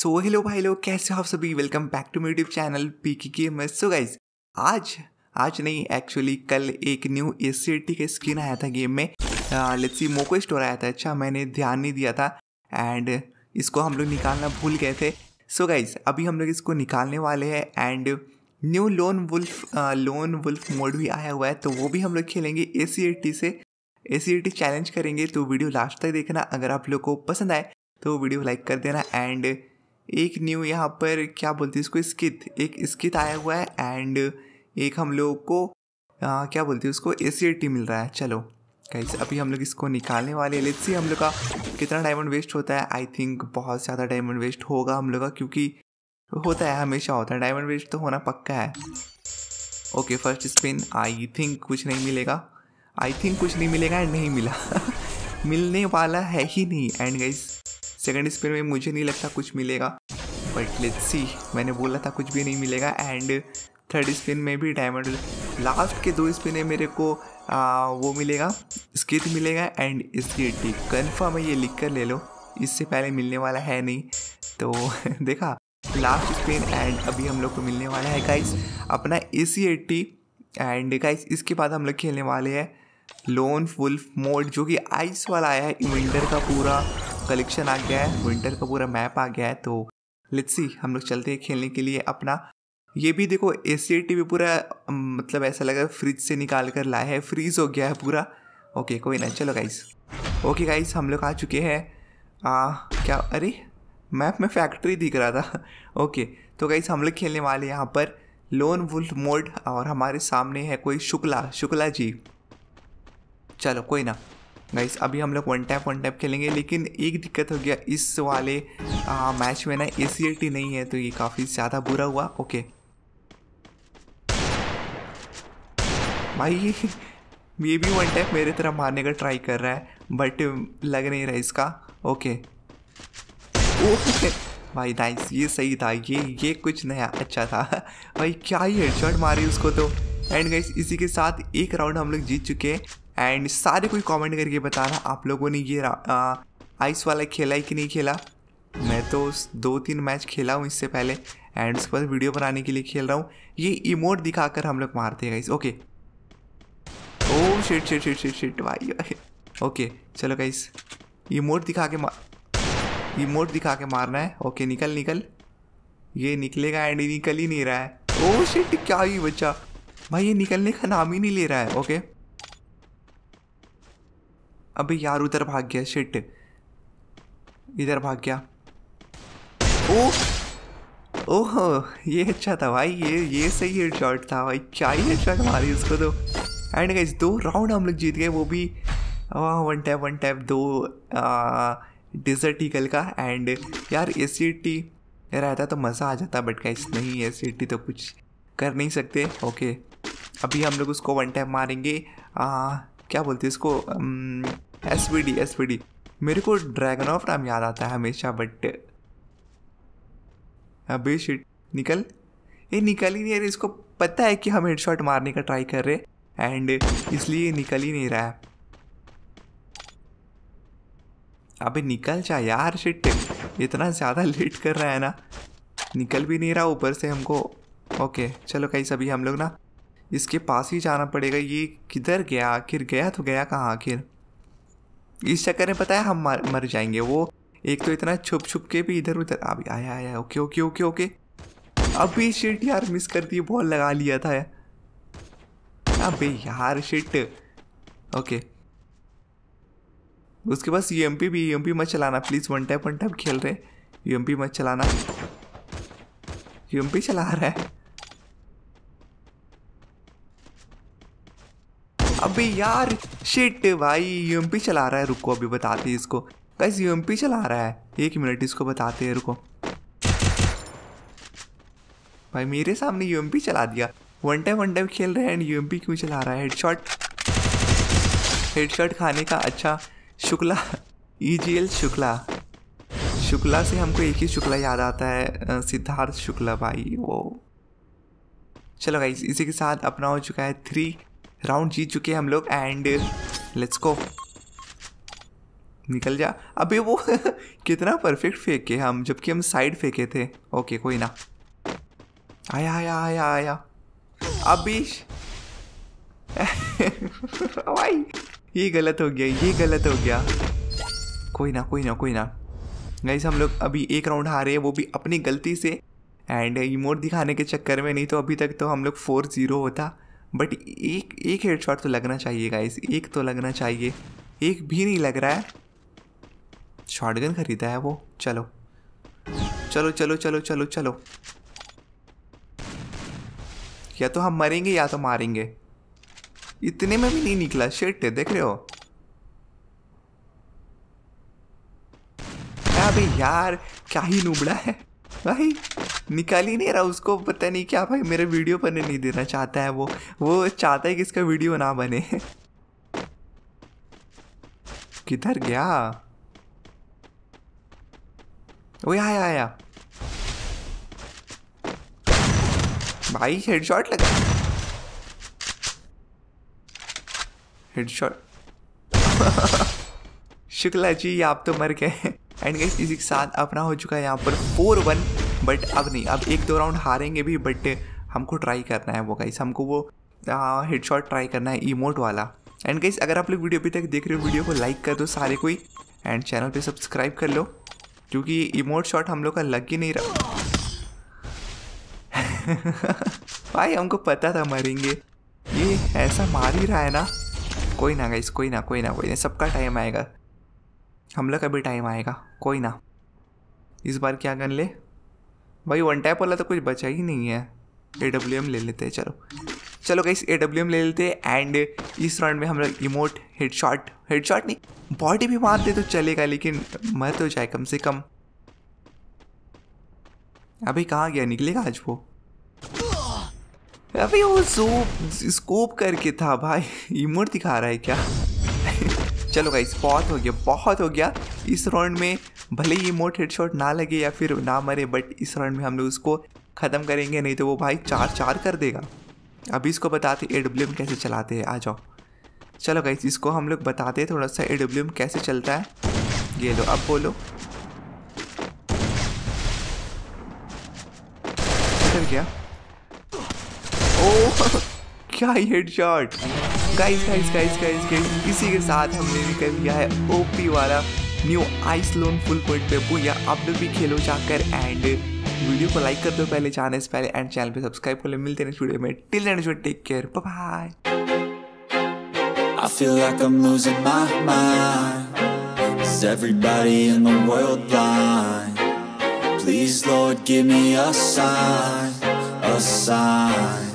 So hello भाई लोग कैसे हो आप सभी वेलकम बैक टू मेरे यूट्यूब चैनल पी की के एम सो गाइज आज आज नहीं एक्चुअली कल एक न्यू ए सी टी का स्किन आया था गेम में लेट्स सी मोको स्टोर आया था अच्छा मैंने ध्यान नहीं दिया था एंड इसको हम लोग निकालना भूल गए थे सो so गाइज अभी हम लोग इसको निकालने वाले हैं and new lone wolf lone wolf mode भी आया हुआ है तो वो भी हम लोग खेलेंगे ए सी टी से ए सी टी चैलेंज करेंगे तो वीडियो लास्ट तक देखना अगर आप लोग को पसंद आए तो वीडियो लाइक कर देना एंड एक न्यू यहाँ पर क्या बोलते हैं इसको स्कित एक स्कित आया हुआ है एंड एक हम लोग को आ, क्या बोलते हैं उसको ए मिल रहा है चलो कैसे अभी हम लोग इसको निकालने वाले हैं लेट्स सी हम लोग का कितना डायमंड वेस्ट होता है आई थिंक बहुत ज़्यादा डायमंड वेस्ट होगा हम लोग का क्योंकि होता है हमेशा होता है डायमंड वेस्ट तो होना पक्का है okay first spin I think कुछ नहीं मिलेगा आई थिंक कुछ नहीं मिलेगा एंड नहीं मिला मिलने वाला है ही नहीं एंड गाइज सेकेंड स्पिन में मुझे नहीं लगता कुछ मिलेगा बट लेट्स सी मैंने बोला था कुछ भी नहीं मिलेगा एंड थर्ड स्पिन में भी डायमंड लास्ट के दो स्पिन में मेरे को आ, वो मिलेगा स्किट मिलेगा एंड स्किट डी कन्फर्म है ये लिख कर ले लो इससे पहले मिलने वाला है नहीं तो देखा लास्ट स्पिन एंड अभी हम लोग को मिलने वाला है गाइस अपना A C eighty and guys इसके बाद हम लोग खेलने वाले हैं लोन फुल मोड जो कि आइस वाला आया है विंटर का पूरा कलेक्शन आ गया है विंटर का पूरा मैप आ गया है तो लेट्स सी हम लोग चलते हैं खेलने के लिए अपना ये भी देखो ए सी टी पूरा मतलब ऐसा लगा फ्रिज से निकाल कर लाया है फ्रीज हो गया है पूरा ओके कोई ना चलो गाइस ओके गाइस हम लोग आ चुके हैं आ, क्या अरे मैप में फैक्ट्री दिख रहा था ओके तो गाइस हम लोग खेलने वाले यहाँ पर लोन वुल्फ मोड और हमारे सामने है कोई शुक्ला शुक्ला जी चलो कोई ना गाइस अभी हम लोग वन टैप वन टैप खेलेंगे लेकिन एक दिक्कत हो गया इस वाले आ, मैच में ना ए नहीं है तो ये काफ़ी ज़्यादा बुरा हुआ ओके भाई ये भी वन टैप मेरे तरफ मारने का ट्राई कर रहा है बट लग नहीं रहा इसका ओके ओके भाई नाइस ये सही था ये ये कुछ नया अच्छा था भाई क्या ही हेडशॉट मारी उसको तो एंड गाइस इसी के साथ एक राउंड हम लोग जीत चुके हैं एंड सारे कोई कमेंट करके बताना आप लोगों ने ये आइस वाला खेला है कि नहीं खेला मैं तो दो तीन मैच खेला हूँ इससे पहले एंड उसके बाद वीडियो बनाने के लिए खेल रहा हूँ ये इमोट दिखाकर हम लोग मारते हैं guys okay oh shit shit shit shit shit भाई ओके चलो गाइस इमोट दिखा के मार इमोट दिखा के मारना है ओके निकल निकल ये निकलेगा एंड निकल ही नहीं रहा है ओ oh, शिट क्या ही बच्चा भाई ये निकलने का नाम ही नहीं ले रहा है ओके अबे यार उधर भाग गया शिट इधर भाग गया ओ ओह ये अच्छा था भाई ये ये सही हेड शॉट था भाई क्या ही हेड शॉट मारी उसको तो एंड गाइस दो राउंड हम लोग जीत गए वो भी वन टैप वन टैप दो डिजर्ट ईगल का एंड यार ए सी टी रहता तो मज़ा आ जाता बट गाइस नहीं ए सी टी तो कुछ कर नहीं सकते ओके अभी हम लोग उसको वन टैप मारेंगे आ, क्या बोलते हैं इसको S V D S V D मेरे को ड्रैगन ऑफ नाम याद आता है हमेशा बट अभी शिट निकल ये निकल ही नहीं रही इसको पता है कि हम हेड शॉट मारने का ट्राई कर रहे हैं एंड इसलिए निकल ही नहीं रहा है अभी निकल जा यार शिट इतना ज़्यादा लेट कर रहा है ना निकल भी नहीं रहा ऊपर से हमको ओके चलो कहीं सभी हम लोग ना इसके पास ही जाना पड़ेगा ये किधर गया आखिर गया तो गया कहाँ आखिर इस चक्कर में पता है हम मर, मर जाएंगे वो एक तो इतना छुप छुप के भी इधर उधर अभी आया आया ओके ओके ओके ओके अब भी शिट यार मिस कर दी बॉल लगा लिया था यार अबे यार शिट ओके उसके पास यू एम पी भी यू एम पी मत चलाना please one type one type खेल रहे यू एम पी मत चलाना यू एम पी चला रहा है अबे यार शिट भाई यूएमपी चला रहा है रुको अभी बताते हैं इसको गाइस यूएमपी चला रहा है एक मिनट इसको बताते हैं रुको भाई मेरे सामने यूएमपी चला दिया वन टाइम वन टाइम खेल रहे हैं एंड यूएमपी क्यों चला रहा है हेडशॉट हेडशॉट खाने का अच्छा शुक्ला ईजीएल e शुक्ला शुक्ला से हमको एक ही शुक्ला याद आता है सिद्धार्थ शुक्ला भाई वो चलो भाई इसी के साथ अपना हो चुका है थ्री राउंड जीत चुके हैं हम लोग एंड लेट्स गो निकल जा अबे वो कितना परफेक्ट फेंके हम जबकि हम साइड फेंके थे ओके कोई ना आया आया आया आया अभी भाई ये गलत हो गया ये गलत हो गया कोई ना कोई ना कोई ना गाइस हम लोग अभी एक राउंड हारे हैं वो भी अपनी गलती से एंड इमोट दिखाने के चक्कर में नहीं तो अभी तक तो हम लोग फोर जीरो होता बट एक एक हेड शॉट तो लगना चाहिए गाइस एक तो लगना चाहिए एक भी नहीं लग रहा है शॉटगन खरीदा है वो चलो चलो चलो चलो चलो चलो या तो हम मरेंगे या तो मारेंगे इतने में भी नहीं निकला शेट देख रहे हो अभी यार क्या ही नुबड़ा है भाई निकाल ही नहीं रहा उसको पता नहीं क्या भाई मेरे वीडियो बने नहीं देना चाहता है वो वो चाहता है कि इसका वीडियो ना बने किधर गया वो आया आया भाई हेडशॉट लगा हेडशॉट शुक्ला जी आप तो मर गए एंड गाइस इसी के साथ अपना हो चुका है यहाँ पर फोर वन बट अब नहीं अब एक दो राउंड हारेंगे भी बट हमको ट्राई करना है वो गाइस हमको वो हेड शॉट ट्राई करना है इमोट वाला एंड गाइस अगर आप लोग वीडियो अभी तक देख रहे हो वीडियो को लाइक कर दो सारे को ही एंड चैनल पर सब्सक्राइब कर लो क्योंकि इमोट शॉट हम लोग का लग ही नहीं रहा भाई हमको पता था मरेंगे ये ऐसा मार ही रहा है ना कोई ना गाइस कोई ना कोई ना कोई ना सबका टाइम आएगा हम लोग का भी टाइम आएगा कोई ना इस बार क्या कर ले भाई वन टैप वाला तो कुछ बचा ही नहीं है ए डब्ल्यू एम ले लेते हैं चलो चलो गई ए डब्ल्यू एम ले लेते हैं एंड इस राउंड में हम लोग emote head shot head shot नहीं बॉडी भी मारते तो चलेगा लेकिन मर तो जाए कम से कम अभी कहाँ गया निकलेगा आज वो अभी वो सो स्कोप करके था भाई इमोट दिखा रहा है क्या चलो गाइस बहुत हो गया बहुत हो गया इस राउंड में भले ही मोट हेडशॉट ना लगे या फिर ना मरे बट इस राउंड में हम लोग उसको ख़त्म करेंगे नहीं तो वो भाई चार चार कर देगा अभी इसको बताते ए डब्ल्यू कैसे चलाते हैं आ जाओ चलो गाइस इसको हम लोग बताते थोड़ा सा ए डब्ल्यू कैसे चलता है ये लो अब बोलो चल गया ओ क्या headshot guys guys guys guys guys इसी के साथ हमने भी कर लिया है ओपी वाला new ice lone full point पेपू या आप लोग भी खेलो जाकर एंड वीडियो को लाइक कर दो पहले जाने से पहले एंड चैनल पे सब्सक्राइब कर ले मिलते हैं वीडियो में till end take care bye I feel like I'm losing my mind Is everybody in the world blind? Please Lord give me a sign, a sign